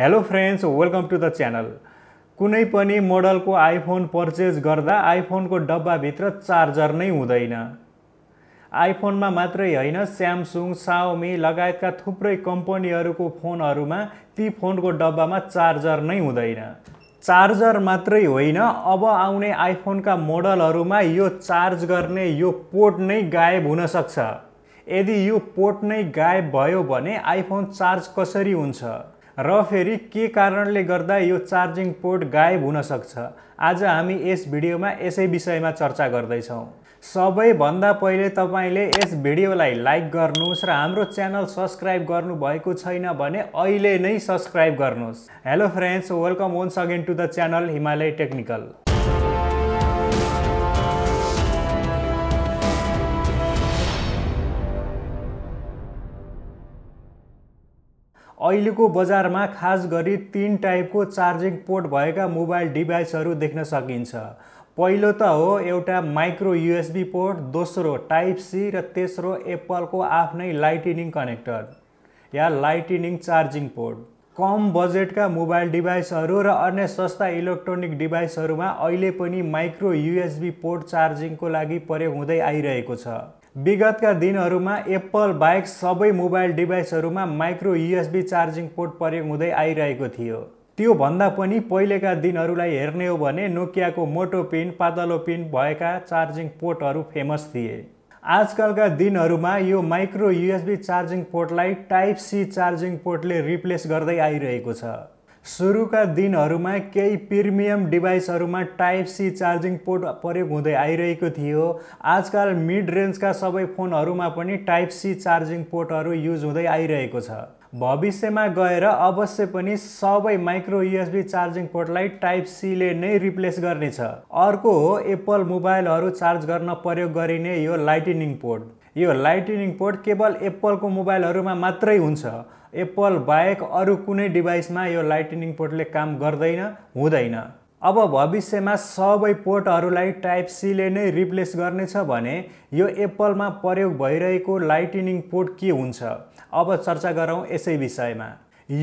hello friends welcome to the channel कुनै पनि मोडलको iPhone purchase गर्दा आइफोनको डब्बाभित्र चार्जर नै हुँदैन आइफोनमा मात्रै होइन स्यामसुङ साओमी लगायतका थुप्रै कम्पनीहरूको फोनहरूमा ती फोनको डब्बामा चार्जर नै हुँदैन चार्जर मात्रै होइन अब आउने आइफोनका मोडलहरूमा यो चार्ज गर्ने यो पोर्ट नै गायब हुनसक्छ यदि यो पोर्ट नै गायब भयो भने आइफोन चार्ज कसरी हुन्छ र फेरि के कारणले गर्दा यो चार्जिङ पोर्ट गायब हुनसक्छ आज हामी यस भिडियोमा यसै विषयमा चर्चा गर्दैछौँ सबैभन्दा पहिले तपाईँले यस भिडियोलाई लाइक गर्नुहोस् र हाम्रो च्यानल सब्सक्राइब गर्नुभएको छैन भने अहिले नै सब्सक्राइब गर्नुहोस् hello friends welcome once again to the channel Himalaya technical अहिलेको बजारमा खास गरी तिन टाइपको चार्जिङ पोर्ट भएका मोबाइल डिभाइसहरू देख्न सकिन्छ पहिलो त हो एउटा माइक्रो युएसबी पोर्ट दोस्रो टाइप सी र तेस्रो एप्पलको आफ्नै लाइटिनिङ कनेक्टर या लाइटिनिङ चार्जिङ पोर्ट कम बजेटका मोबाइल डिभाइसहरू र अन्य सस्ता इलेक्ट्रोनिक डिभाइसहरूमा अहिले पनि माइक्रो युएसबी पोर्ट चार्जिङको लागि प्रयोग हुँदै आइरहेको छ विगतका दिनहरूमा एप्पल बाहेक सबै मोबाइल डिभाइसहरूमा माइक्रो युएसबी चार्जिङ पोर्ट प्रयोग हुँदै आइरहेको थियो त्योभन्दा पनि पहिलेका दिनहरूलाई हेर्ने हो भने नोकियाको मोटो पिन पातलो पिन भएका चार्जिङ पोर्टहरू फेमस थिए आजकलका दिनहरूमा यो माइक्रो युएसबी चार्जिङ पोर्टलाई टाइप सी चार्जिङ पोर्टले रिप्लेस गर्दै आइरहेको छ सुरुका दिनहरूमा केही प्रिमियम डिभाइसहरूमा टाइप सी चार्जिङ पोर्ट प्रयोग हुँदै आइरहेको थियो आजकल मिड रेन्जका सबै फोनहरूमा पनि टाइप सी चार्जिङ पोर्टहरू युज हुँदै आइरहेको छ भविष्यमा गएर अवश्य पनि सबै माइक्रो युएसबी चार्जिङ पोर्टलाई टाइप सीले नै रिप्लेस गर्नेछ अर्को हो एप्पल मोबाइलहरू चार्ज गर्न प्रयोग गरिने यो लाइटनिङ पोर्ट यो लाइटनिङ पोर्ट केवल एप्पलको मोबाइलहरूमा मात्रै हुन्छ एप्पल बाहेक अरू कुनै डिभाइसमा यो लाइटनिङ पोर्टले काम गर्दैन हुँदैन अब भविष्यमा सबै पोर्टहरूलाई टाइप सीले नै रिप्लेस गर्नेछ भने यो एप्पलमा प्रयोग भइरहेको लाइटनिङ पोर्ट के हुन्छ अब चर्चा गरौँ यसै विषयमा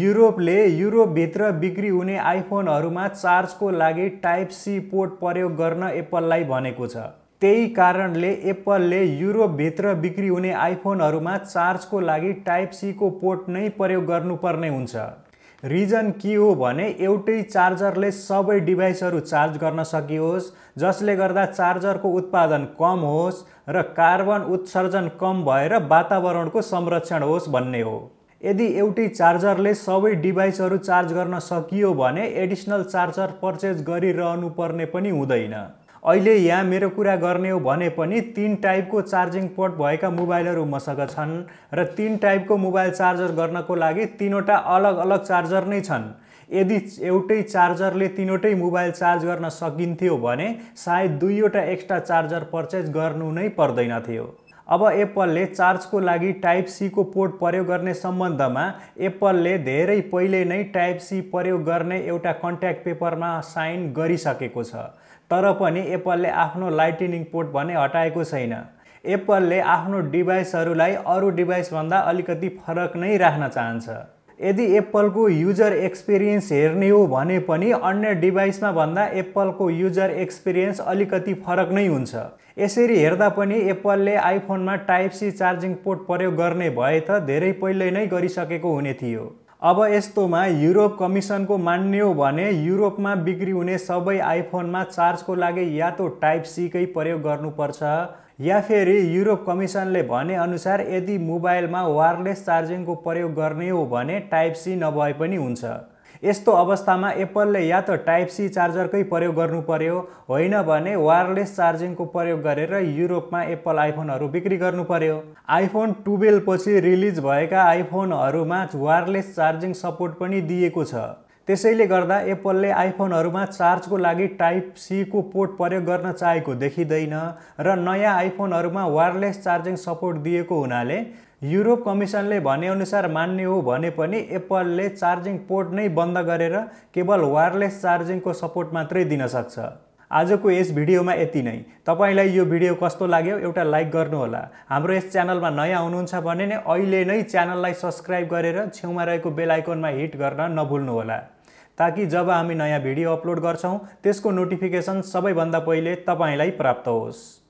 युरोपले युरोपभित्र बिक्री हुने आइफोनहरूमा चार्जको लागि टाइप सी पोर्ट प्रयोग गर्न एप्पललाई भनेको छ त्यही कारणले एप्पलले युरोपभित्र बिक्री हुने आइफोनहरूमा चार्जको लागि टाइप सीको पोर्ट नै प्रयोग गर्नुपर्ने हुन्छ रिजन के हो भने एउटै चार्जरले सबै डिभाइसहरू चार्ज गर्न सकियोस् जसले गर्दा चार्जरको उत्पादन कम होस् र कार्बन उत्सर्जन कम भएर वातावरणको संरक्षण होस् भन्ने हो यदि एउटै चार्जरले सबै डिभाइसहरू चार्ज गर्न सकियो भने एडिसनल चार्जर पर्चेज गरिरहनु पर्ने पनि हुँदैन अहिले यहाँ मेरो कुरा गर्ने हो भने पनि तिन टाइपको चार्जिङ पोर्ट भएका मोबाइलहरू मसँग छन् र तिन टाइपको मोबाइल चार्जर गर्नको लागि तिनवटा अलग अलग चार्जर नै छन् यदि एउटै चार्जरले तिनवटै मोबाइल चार्ज गर्न सकिन्थ्यो भने सायद दुईवटा एक्स्ट्रा चार्जर पर्चेज गर्नु नै पर्दैन थियो अब एप्पलले चार्जको लागि टाइप सीको पोर्ट प्रयोग गर्ने सम्बन्धमा एप्पलले धेरै पहिले नै टाइप सी प्रयोग गर्ने एउटा कन्ट्याक्ट पेपरमा साइन गरिसकेको छ तर पनि एप्पलले आफ्नो लाइटनिङ पोर्ट भने हटाएको छैन एप्पलले आफ्नो डिभाइसहरूलाई अरू डिभाइसभन्दा अलिकति फरक नै राख्न चाहन्छ यदि एप्पलको युजर एक्सपिरियन्स हेर्ने हो भने पनि अन्य डिभाइसमा भन्दा एप्पलको युजर एक्सपिरियन्स अलिकति फरक नै हुन्छ यसरी हेर्दा पनि एप्पलले आइफोनमा टाइप सी चार्जिङ पोर्ट प्रयोग गर्ने भए त धेरै पहिल्यै नै गरिसकेको हुने थियो अब यस्तोमा युरोप कमिसनको मान्ने हो भने युरोपमा बिक्री हुने सबै आइफोनमा चार्जको लागि या त टाइप सीकै प्रयोग गर्नुपर्छ या फेरि युरोप कमिसनले भने अनुसार यदि मोबाइलमा वायरलेस चार्जिङको प्रयोग गर्ने हो भने टाइप सी नभए पनि हुन्छ यस्तो अवस्थामा एप्पलले या त टाइप सी चार्जरकै प्रयोग गर्नु पर्यो होइन भने वायरलेस चार्जिङको प्रयोग गरेर युरोपमा एप्पल आइफोनहरू बिक्री गर्नु पर्यो आइफोन टुवेल्भ पछि रिलिज भएका आइफोनहरूमा वायरलेस चार्जिङ सपोर्ट पनि दिएको छ त्यसैले गर्दा एप्पलले आइफोनहरूमा चार्जको लागि टाइप सीको पोर्ट प्रयोग गर्न चाहेको देखिँदैन र नयाँ आइफोनहरूमा वायरलेस चार्जिङ सपोर्ट दिएको हुनाले युरोप कमिसनले भनेअनुसार मान्ने हो भने पनि एप्पलले चार्जिङ पोर्ट नै बन्द गरेर केवल वायरलेस चार्जिङको सपोर्ट मात्रै दिन सक्छ आजको यस भिडियोमा यति नै तपाईँलाई यो भिडियो कस्तो लाग्यो एउटा लाइक गर्नुहोला हाम्रो यस च्यानलमा नयाँ आउनुहुन्छ भने नै अहिले नै च्यानललाई सब्सक्राइब गरेर छेउमा रहेको बेल आइकनमा हिट गर्न नभुल्नुहोला ताकि जब हामी नयाँ भिडियो अपलोड गर्छौँ त्यसको नोटिफिकेसन सबैभन्दा पहिले तपाईँलाई प्राप्त होस्